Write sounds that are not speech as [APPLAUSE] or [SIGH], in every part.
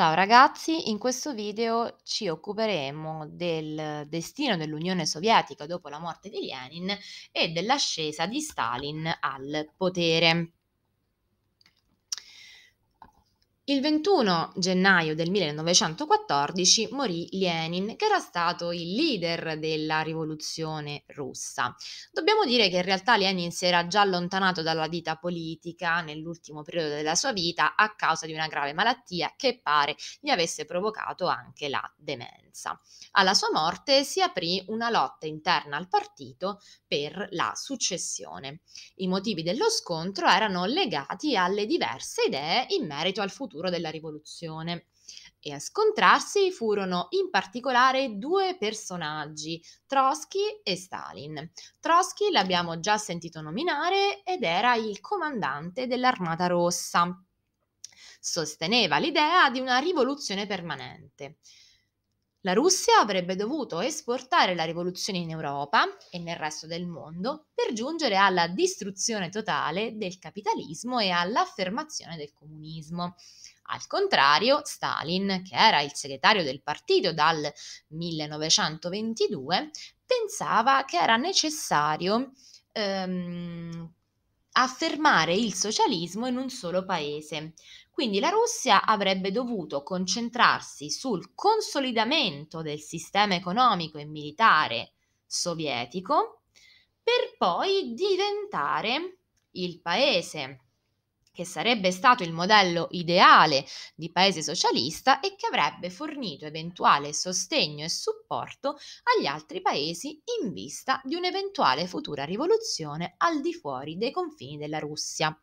Ciao ragazzi, in questo video ci occuperemo del destino dell'Unione Sovietica dopo la morte di Lenin e dell'ascesa di Stalin al potere. Il 21 gennaio del 1914 morì Lenin, che era stato il leader della rivoluzione russa. Dobbiamo dire che in realtà Lenin si era già allontanato dalla vita politica nell'ultimo periodo della sua vita a causa di una grave malattia che pare gli avesse provocato anche la demenza. Alla sua morte si aprì una lotta interna al partito per la successione. I motivi dello scontro erano legati alle diverse idee in merito al futuro futuro della rivoluzione. E a scontrarsi furono in particolare due personaggi, Trotsky e Stalin. Trotsky l'abbiamo già sentito nominare ed era il comandante dell'Armata Rossa. Sosteneva l'idea di una rivoluzione permanente. La Russia avrebbe dovuto esportare la rivoluzione in Europa e nel resto del mondo per giungere alla distruzione totale del capitalismo e all'affermazione del comunismo. Al contrario, Stalin, che era il segretario del partito dal 1922, pensava che era necessario ehm, affermare il socialismo in un solo paese. Quindi la Russia avrebbe dovuto concentrarsi sul consolidamento del sistema economico e militare sovietico per poi diventare il paese che sarebbe stato il modello ideale di paese socialista e che avrebbe fornito eventuale sostegno e supporto agli altri paesi in vista di un'eventuale futura rivoluzione al di fuori dei confini della Russia.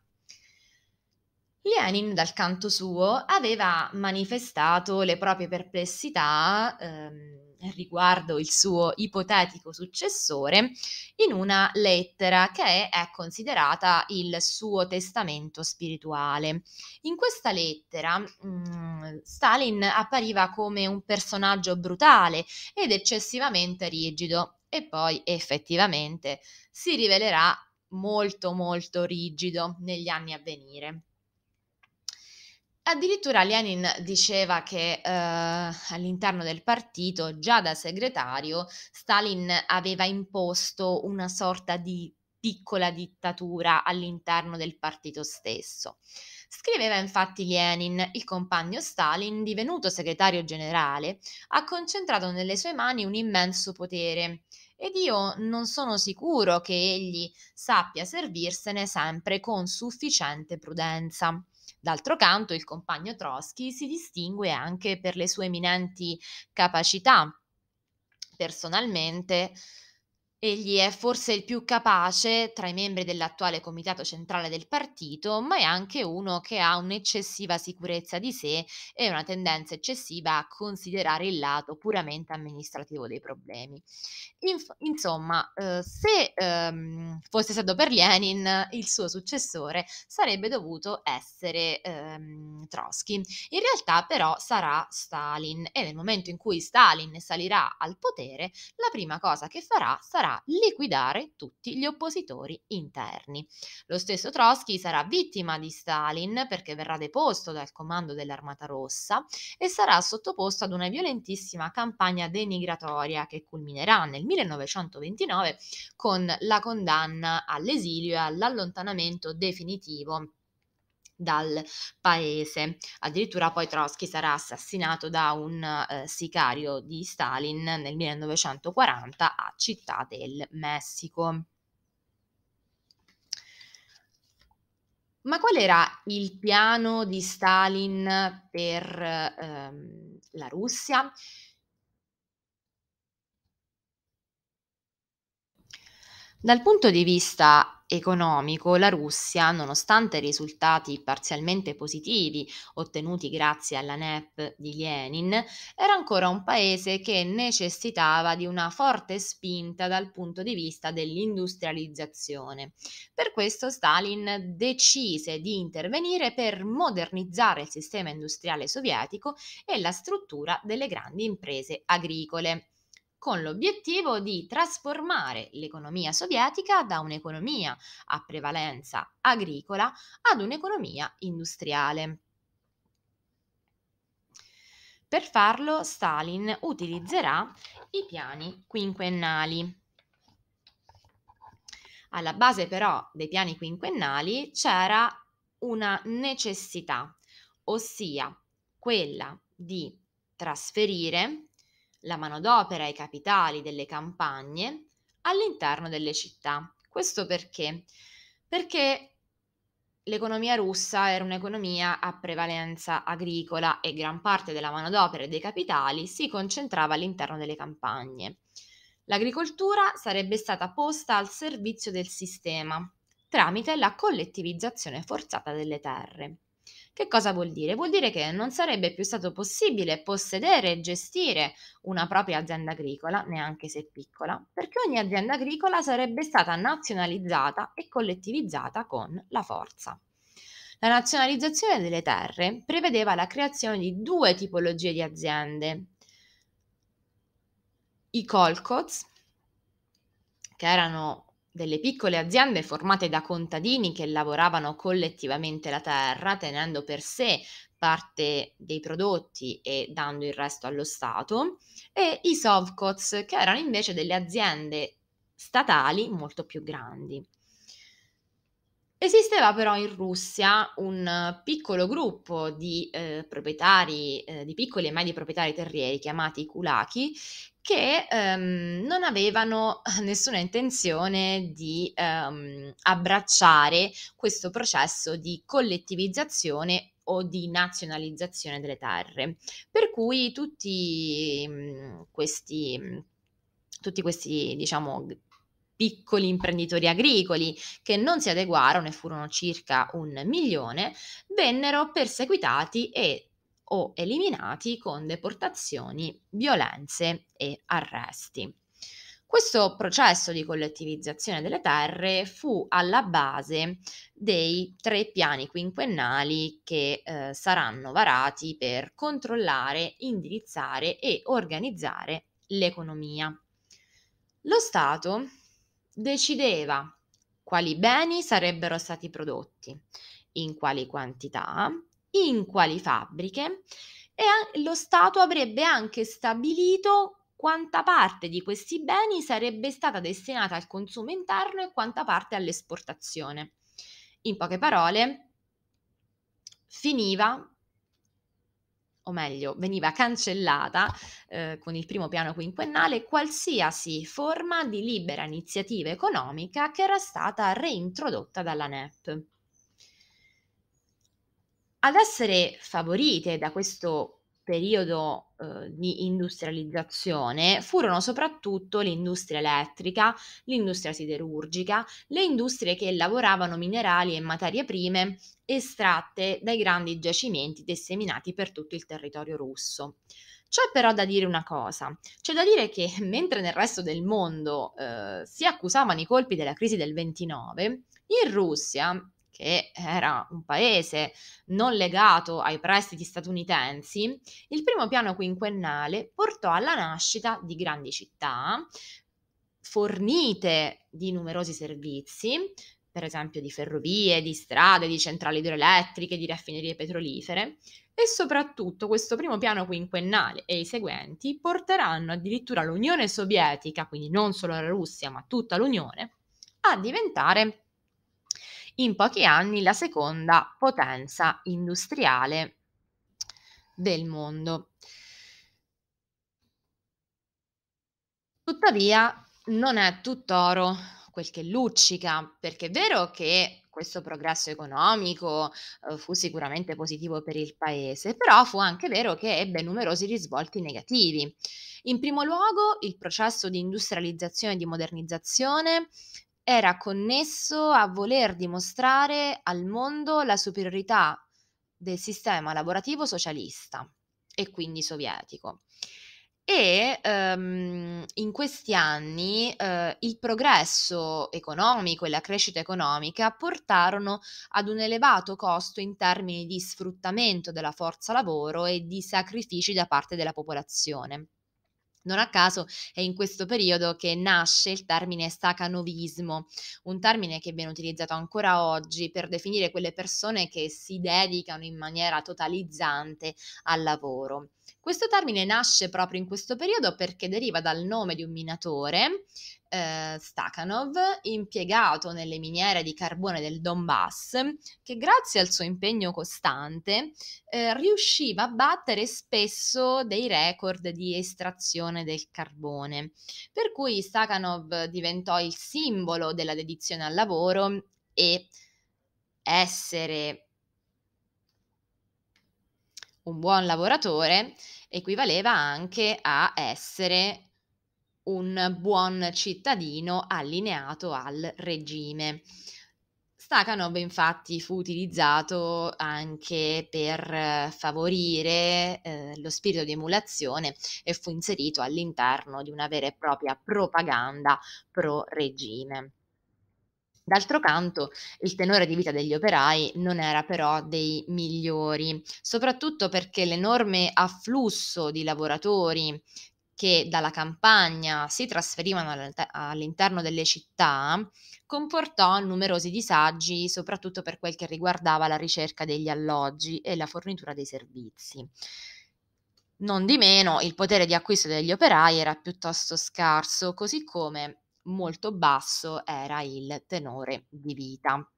Lenin, dal canto suo, aveva manifestato le proprie perplessità ehm, riguardo il suo ipotetico successore in una lettera che è considerata il suo testamento spirituale. In questa lettera mh, mm, Stalin appariva come un personaggio brutale ed eccessivamente rigido e poi effettivamente si rivelerà molto molto rigido negli anni a venire. Addirittura Lenin diceva che eh, all'interno del partito, già da segretario, Stalin aveva imposto una sorta di piccola dittatura all'interno del partito stesso. Scriveva infatti Lenin, il compagno Stalin, divenuto segretario generale, ha concentrato nelle sue mani un immenso potere ed io non sono sicuro che egli sappia servirsene sempre con sufficiente prudenza. D'altro canto, il compagno Trotsky si distingue anche per le sue eminenti capacità. Personalmente, Egli è forse il più capace tra i membri dell'attuale comitato centrale del partito, ma è anche uno che ha un'eccessiva sicurezza di sé e una tendenza eccessiva a considerare il lato puramente amministrativo dei problemi. Inf- insomma, eh, se ehm, fosse stato per Lenin, il suo successore sarebbe dovuto essere ehm, Trotsky. In realtà però sarà Stalin e nel momento in cui Stalin salirà al potere, la prima cosa che farà sarà sarà liquidare tutti gli oppositori interni. Lo stesso Trotsky sarà vittima di Stalin perché verrà deposto dal comando dell'Armata Rossa e sarà sottoposto ad una violentissima campagna denigratoria che culminerà nel 1929 con la condanna all'esilio e all'allontanamento definitivo dal paese. Addirittura poi Trotsky sarà assassinato da un eh, sicario di Stalin nel 1940 a Città del Messico. Ma qual era il piano di Stalin per ehm, la Russia? Dal punto di vista economico, la Russia, nonostante i risultati parzialmente positivi ottenuti grazie alla NEP di Lenin, era ancora un paese che necessitava di una forte spinta dal punto di vista dell'industrializzazione. Per questo Stalin decise di intervenire per modernizzare il sistema industriale sovietico e la struttura delle grandi imprese agricole con l'obiettivo di trasformare l'economia sovietica da un'economia a prevalenza agricola ad un'economia industriale. Per farlo Stalin utilizzerà i piani quinquennali. Alla base però dei piani quinquennali c'era una necessità, ossia quella di trasferire la manodopera e i capitali delle campagne all'interno delle città. Questo perché? Perché l'economia russa era un'economia a prevalenza agricola e gran parte della manodopera e dei capitali si concentrava all'interno delle campagne. L'agricoltura sarebbe stata posta al servizio del sistema tramite la collettivizzazione forzata delle terre. Che cosa vuol dire? Vuol dire che non sarebbe più stato possibile possedere e gestire una propria azienda agricola, neanche se piccola, perché ogni azienda agricola sarebbe stata nazionalizzata e collettivizzata con la forza. La nazionalizzazione delle terre prevedeva la creazione di due tipologie di aziende, i colcots, che erano delle piccole aziende formate da contadini che lavoravano collettivamente la terra, tenendo per sé parte dei prodotti e dando il resto allo Stato, e i Sovcots, che erano invece delle aziende statali molto più grandi. Esisteva però in Russia un piccolo gruppo di eh, proprietari, eh, di piccoli e medi proprietari terrieri chiamati kulaki, che ehm, non avevano [LAUGHS] nessuna intenzione di ehm, abbracciare questo processo di collettivizzazione o di nazionalizzazione delle terre. Per cui tutti mh, mm, questi mm, tutti questi diciamo, piccoli imprenditori agricoli, che non si adeguarono e furono circa un milione, vennero perseguitati e o eliminati con deportazioni, violenze e arresti. Questo processo di collettivizzazione delle terre fu alla base dei tre piani quinquennali che eh, saranno varati per controllare, indirizzare e organizzare l'economia. Lo Stato decideva quali beni sarebbero stati prodotti, in quali quantità, in quali fabbriche e lo Stato avrebbe anche stabilito quanta parte di questi beni sarebbe stata destinata al consumo interno e quanta parte all'esportazione. In poche parole, finiva o meglio, veniva cancellata eh, con il primo piano quinquennale qualsiasi forma di libera iniziativa economica che era stata reintrodotta dalla NEP. Ad essere favorite da questo periodo eh, di industrializzazione furono soprattutto l'industria elettrica, l'industria siderurgica, le industrie che lavoravano minerali e materie prime estratte dai grandi giacimenti disseminati per tutto il territorio russo. C'è però da dire una cosa, c'è da dire che [LAUGHS] mentre nel resto del mondo eh, si accusavano i colpi della crisi del 29, in Russia che era un paese non legato ai prestiti statunitensi, il primo piano quinquennale portò alla nascita di grandi città fornite di numerosi servizi, per esempio di ferrovie, di strade, di centrali idroelettriche, di raffinerie petrolifere, e soprattutto questo primo piano quinquennale e i seguenti porteranno addirittura l'Unione Sovietica, quindi non solo la Russia ma tutta l'Unione, a diventare in pochi anni la seconda potenza industriale del mondo. Tuttavia, non è tutt'oro quel che luccica, perché è vero che questo progresso economico eh, fu sicuramente positivo per il paese, però fu anche vero che ebbe numerosi risvolti negativi. In primo luogo, il processo di industrializzazione e di modernizzazione era connesso a voler dimostrare al mondo la superiorità del sistema lavorativo socialista e quindi sovietico. E um, in questi anni uh, il progresso economico e la crescita economica portarono ad un elevato costo in termini di sfruttamento della forza lavoro e di sacrifici da parte della popolazione. Non a caso è in questo periodo che nasce il termine stacanovismo, un termine che viene utilizzato ancora oggi per definire quelle persone che si dedicano in maniera totalizzante al lavoro. Questo termine nasce proprio in questo periodo perché deriva dal nome di un minatore eh, Stakhanov, impiegato nelle miniere di carbone del Donbass, che grazie al suo impegno costante eh, riusciva a battere spesso dei record di estrazione del carbone. Per cui Stakhanov diventò il simbolo della dedizione al lavoro e essere un buon lavoratore equivaleva anche a essere un buon cittadino allineato al regime. Stakhanov infatti fu utilizzato anche per eh, favorire eh, lo spirito di emulazione e fu inserito all'interno di una vera e propria propaganda pro regime. D'altro canto, il tenore di vita degli operai non era però dei migliori, soprattutto perché l'enorme afflusso di lavoratori che dalla campagna si trasferivano all'interno delle città comportò numerosi disagi, soprattutto per quel che riguardava la ricerca degli alloggi e la fornitura dei servizi. Non di meno, il potere di acquisto degli operai era piuttosto scarso, così come molto basso era il tenore di vita.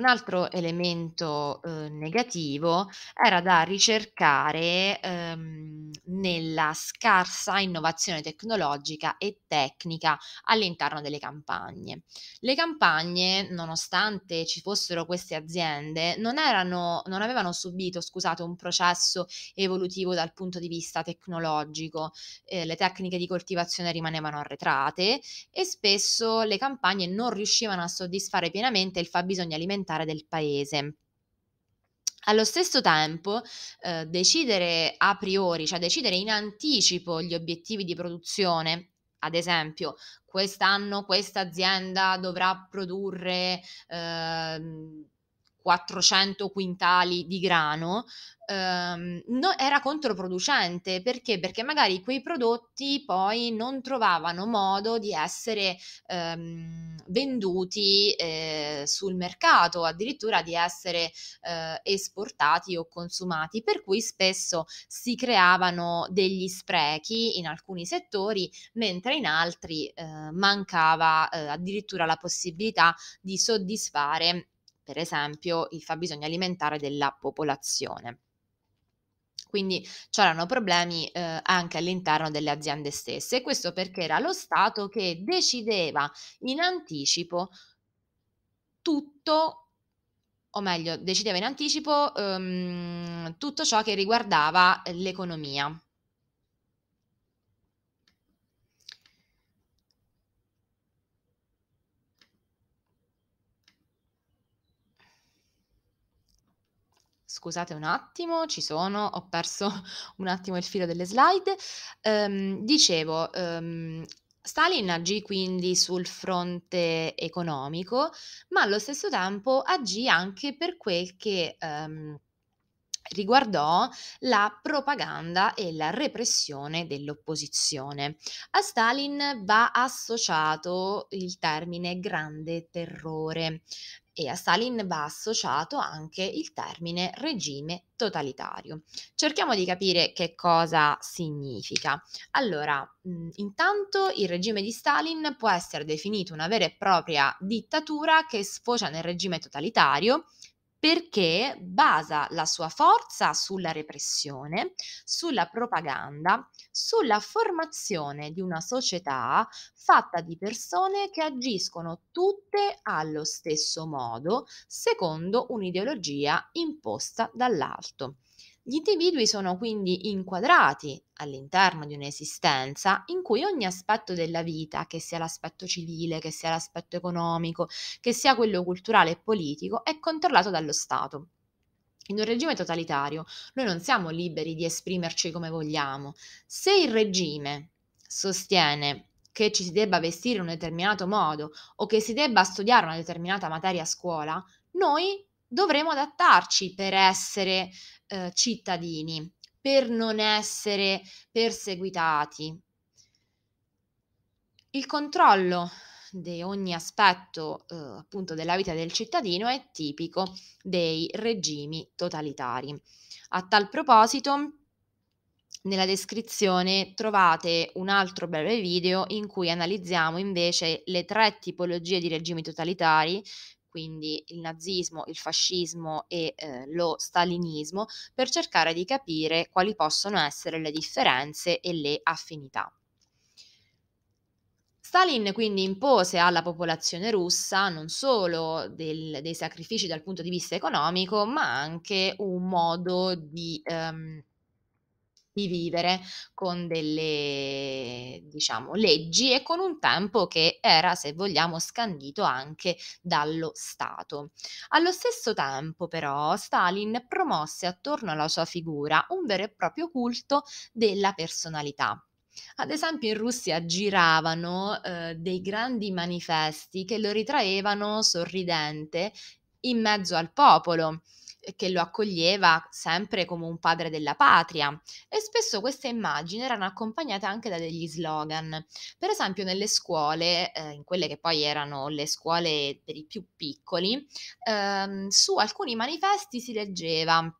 Un altro elemento eh, negativo era da ricercare ehm, nella scarsa innovazione tecnologica e tecnica all'interno delle campagne. Le campagne, nonostante ci fossero queste aziende, non, erano, non avevano subito scusate, un processo evolutivo dal punto di vista tecnologico, eh, le tecniche di coltivazione rimanevano arretrate e spesso le campagne non riuscivano a soddisfare pienamente il fabbisogno alimentare alimentare del paese. Allo stesso tempo, eh, decidere a priori, cioè decidere in anticipo gli obiettivi di produzione, ad esempio, quest'anno questa azienda dovrà produrre eh, 400 quintali di grano, ehm, no, era controproducente perché? perché magari quei prodotti poi non trovavano modo di essere ehm, venduti eh, sul mercato, addirittura di essere eh, esportati o consumati, per cui spesso si creavano degli sprechi in alcuni settori, mentre in altri eh, mancava eh, addirittura la possibilità di soddisfare per esempio il fabbisogno alimentare della popolazione. Quindi c'erano problemi eh, anche all'interno delle aziende stesse. Questo perché era lo Stato che decideva in anticipo tutto, o meglio, decideva in anticipo ehm, tutto ciò che riguardava l'economia. Scusate un attimo, ci sono, ho perso [LAUGHS] un attimo il filo delle slide. Um, dicevo, um, Stalin agì quindi sul fronte economico, ma allo stesso tempo agì anche per quel che um, riguardò la propaganda e la repressione dell'opposizione. A Stalin va associato il termine grande terrore e a Stalin va associato anche il termine regime totalitario. Cerchiamo di capire che cosa significa. Allora, mm, intanto il regime di Stalin può essere definito una vera e propria dittatura che sfocia nel regime totalitario perché basa la sua forza sulla repressione, sulla propaganda, sulla formazione di una società fatta di persone che agiscono tutte allo stesso modo, secondo un'ideologia imposta dall'alto. Gli individui sono quindi inquadrati all'interno di un'esistenza in cui ogni aspetto della vita, che sia l'aspetto civile, che sia l'aspetto economico, che sia quello culturale e politico, è controllato dallo Stato. In un regime totalitario noi non siamo liberi di esprimerci come vogliamo. Se il regime sostiene che ci si debba vestire in un determinato modo o che si debba studiare una determinata materia a scuola, noi dovremo adattarci per essere eh, cittadini per non essere perseguitati. Il controllo di ogni aspetto eh, appunto della vita del cittadino è tipico dei regimi totalitari. A tal proposito, nella descrizione trovate un altro breve video in cui analizziamo invece le tre tipologie di regimi totalitari quindi il nazismo, il fascismo e eh, lo stalinismo, per cercare di capire quali possono essere le differenze e le affinità. Stalin quindi impose alla popolazione russa non solo del, dei sacrifici dal punto di vista economico, ma anche un modo di ehm, di vivere con delle diciamo, leggi e con un tempo che era, se vogliamo, scandito anche dallo Stato. Allo stesso tempo, però, Stalin promosse attorno alla sua figura un vero e proprio culto della personalità. Ad esempio in Russia giravano eh, dei grandi manifesti che lo ritraevano sorridente in mezzo al popolo che lo accoglieva sempre come un padre della patria e spesso queste immagini erano accompagnate anche da degli slogan. Per esempio nelle scuole, eh, in quelle che poi erano le scuole per i più piccoli, ehm, su alcuni manifesti si leggeva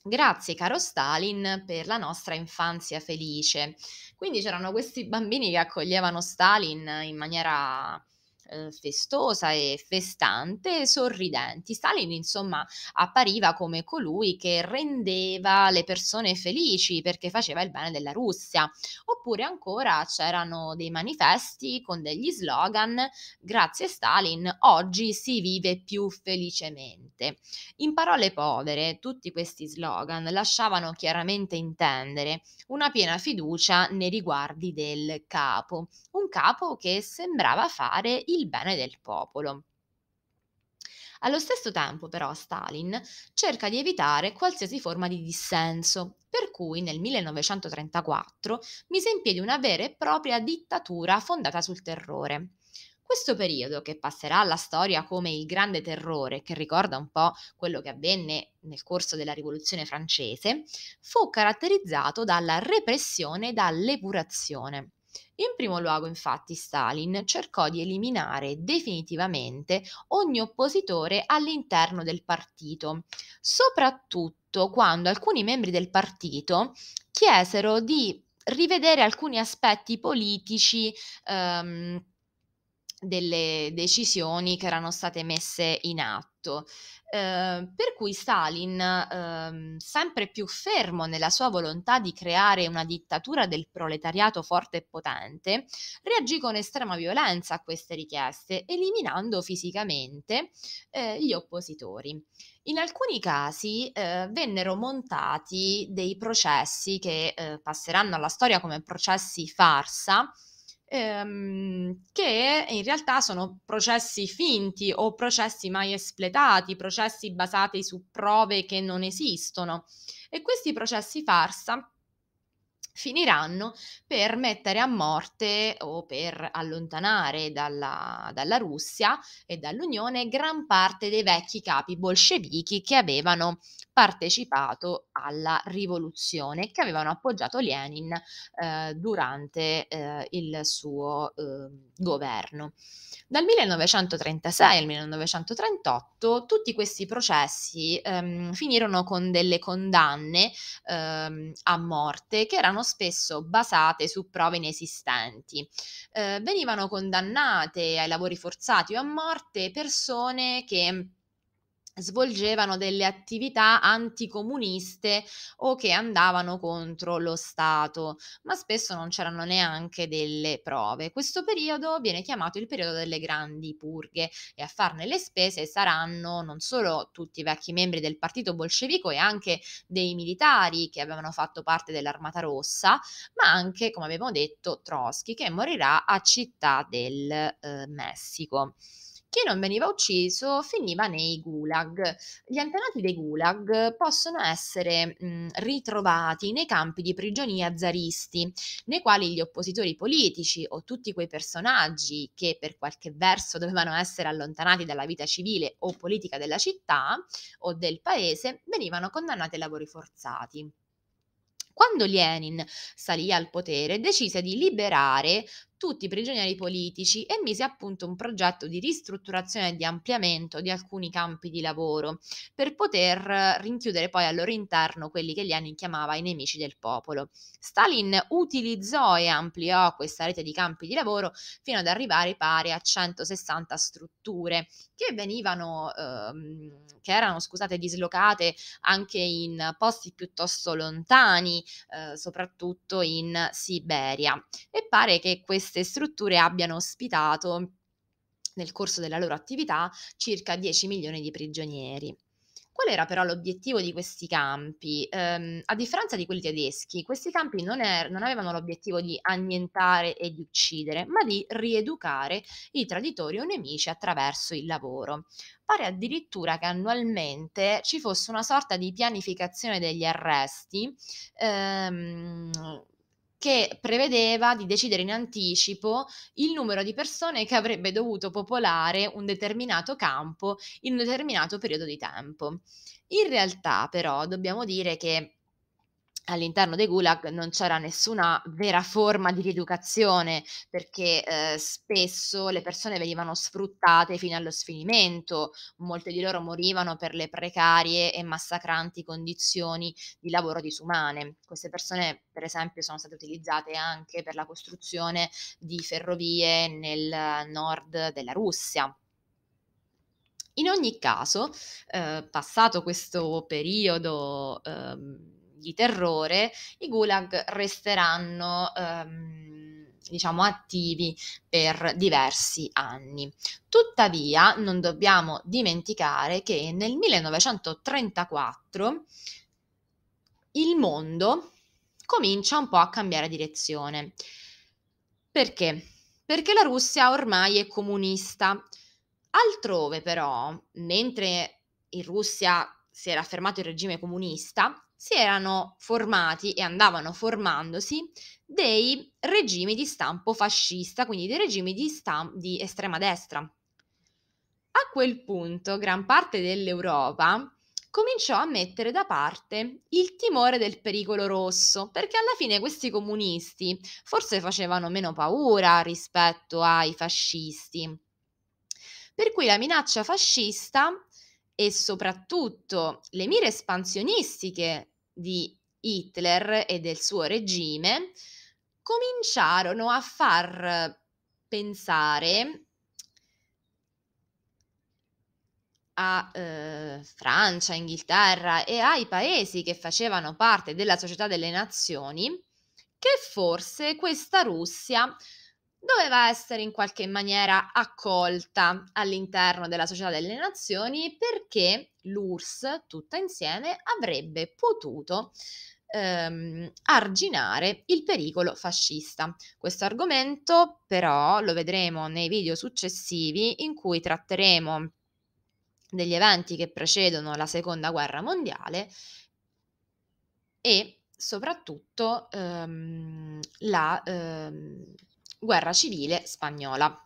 Grazie caro Stalin per la nostra infanzia felice. Quindi c'erano questi bambini che accoglievano Stalin in maniera eh, festosa e festante sorridenti. Stalin, insomma, appariva come colui che rendeva le persone felici perché faceva il bene della Russia. Oppure ancora c'erano dei manifesti con degli slogan grazie a Stalin oggi si vive più felicemente. In parole povere, tutti questi slogan lasciavano chiaramente intendere una piena fiducia nei riguardi del capo, un capo che sembrava fare il bene del popolo. Allo stesso tempo, però, Stalin cerca di evitare qualsiasi forma di dissenso, per cui nel 1934 mise in piedi una vera e propria dittatura fondata sul terrore. Questo periodo, che passerà alla storia come il Grande Terrore, che ricorda un po' quello che avvenne nel corso della Rivoluzione francese, fu caratterizzato dalla repressione e dall'epurazione. In primo luogo, infatti, Stalin cercò di eliminare definitivamente ogni oppositore all'interno del partito, soprattutto quando alcuni membri del partito chiesero di rivedere alcuni aspetti politici. Ehm, delle decisioni che erano state messe in atto. Eh, per cui Stalin, eh, sempre più fermo nella sua volontà di creare una dittatura del proletariato forte e potente, reagì con estrema violenza a queste richieste, eliminando fisicamente eh, gli oppositori. In alcuni casi eh, vennero montati dei processi che eh, passeranno alla storia come processi farsa, ehm, che in realtà sono processi finti o processi mai espletati, processi basati su prove che non esistono. E questi processi farsa finiranno per mettere a morte o per allontanare dalla, dalla, Russia e dall'Unione gran parte dei vecchi capi bolscevichi che avevano partecipato alla rivoluzione, che avevano appoggiato Lenin eh, durante eh, il suo eh, governo. Dal 1936 al 1938 tutti questi processi ehm, finirono con delle condanne ehm, a morte che erano spesso basate su prove inesistenti. Eh, venivano condannate ai lavori forzati o a morte persone che svolgevano delle attività anticomuniste o che andavano contro lo Stato, ma spesso non c'erano neanche delle prove. Questo periodo viene chiamato il periodo delle grandi purghe e a farne le spese saranno non solo tutti i vecchi membri del partito bolscevico e anche dei militari che avevano fatto parte dell'Armata Rossa, ma anche, come abbiamo detto, Trotsky che morirà a Città del eh, Messico. Chi non veniva ucciso finiva nei gulag. Gli antenati dei gulag possono essere mh, mhmm, ritrovati nei campi di prigionia zaristi, nei quali gli oppositori politici o tutti quei personaggi che per qualche verso dovevano essere allontanati dalla vita civile o politica della città o del paese venivano condannati ai lavori forzati. Quando Lenin salì al potere, decise di liberare tutti i prigionieri politici e mise a punto un progetto di ristrutturazione e di ampliamento di alcuni campi di lavoro per poter eh, rinchiudere poi al loro interno quelli che Lenin chiamava i nemici del popolo. Stalin utilizzò e ampliò questa rete di campi di lavoro fino ad arrivare pari a 160 strutture che venivano ehm, che erano scusate dislocate anche in posti piuttosto lontani, eh, soprattutto in Siberia e pare che questa queste strutture abbiano ospitato nel corso della loro attività circa 10 milioni di prigionieri. Qual era però l'obiettivo di questi campi? Eh, a differenza di quelli tedeschi, questi campi non, er- non, avevano l'obiettivo di annientare e di uccidere, ma di rieducare i traditori o nemici attraverso il lavoro. Pare addirittura che annualmente ci fosse una sorta di pianificazione degli arresti. Ehm, che prevedeva di decidere in anticipo il numero di persone che avrebbe dovuto popolare un determinato campo in un determinato periodo di tempo. In realtà però dobbiamo dire che all'interno dei gulag non c'era nessuna vera forma di rieducazione perché eh, spesso le persone venivano sfruttate fino allo sfinimento, molte di loro morivano per le precarie e massacranti condizioni di lavoro disumane. Queste persone per esempio sono state utilizzate anche per la costruzione di ferrovie nel nord della Russia. In ogni caso, eh, passato questo periodo ehm, di terrore, i gulag resteranno ehm, diciamo attivi per diversi anni. Tuttavia non dobbiamo dimenticare che nel 1934 il mondo comincia un po' a cambiare direzione. Perché? Perché la Russia ormai è comunista. Altrove però, mentre in Russia si era affermato il regime comunista, si erano formati e andavano formandosi dei regimi di stampo fascista, quindi dei regimi di, stamp- di estrema destra. A quel punto gran parte dell'Europa cominciò a mettere da parte il timore del pericolo rosso, perché alla fine questi comunisti forse facevano meno paura rispetto ai fascisti. Per cui la minaccia fascista e soprattutto le mire espansionistiche di Hitler e del suo regime cominciarono a far pensare a eh, Francia, Inghilterra e ai paesi che facevano parte della società delle nazioni che forse questa Russia doveva essere in qualche maniera accolta all'interno della società delle nazioni perché l'URSS tutta insieme avrebbe potuto ehm, arginare il pericolo fascista. Questo argomento però lo vedremo nei video successivi in cui tratteremo degli eventi che precedono la seconda guerra mondiale e soprattutto ehm, la, ehm, guerra civile spagnola.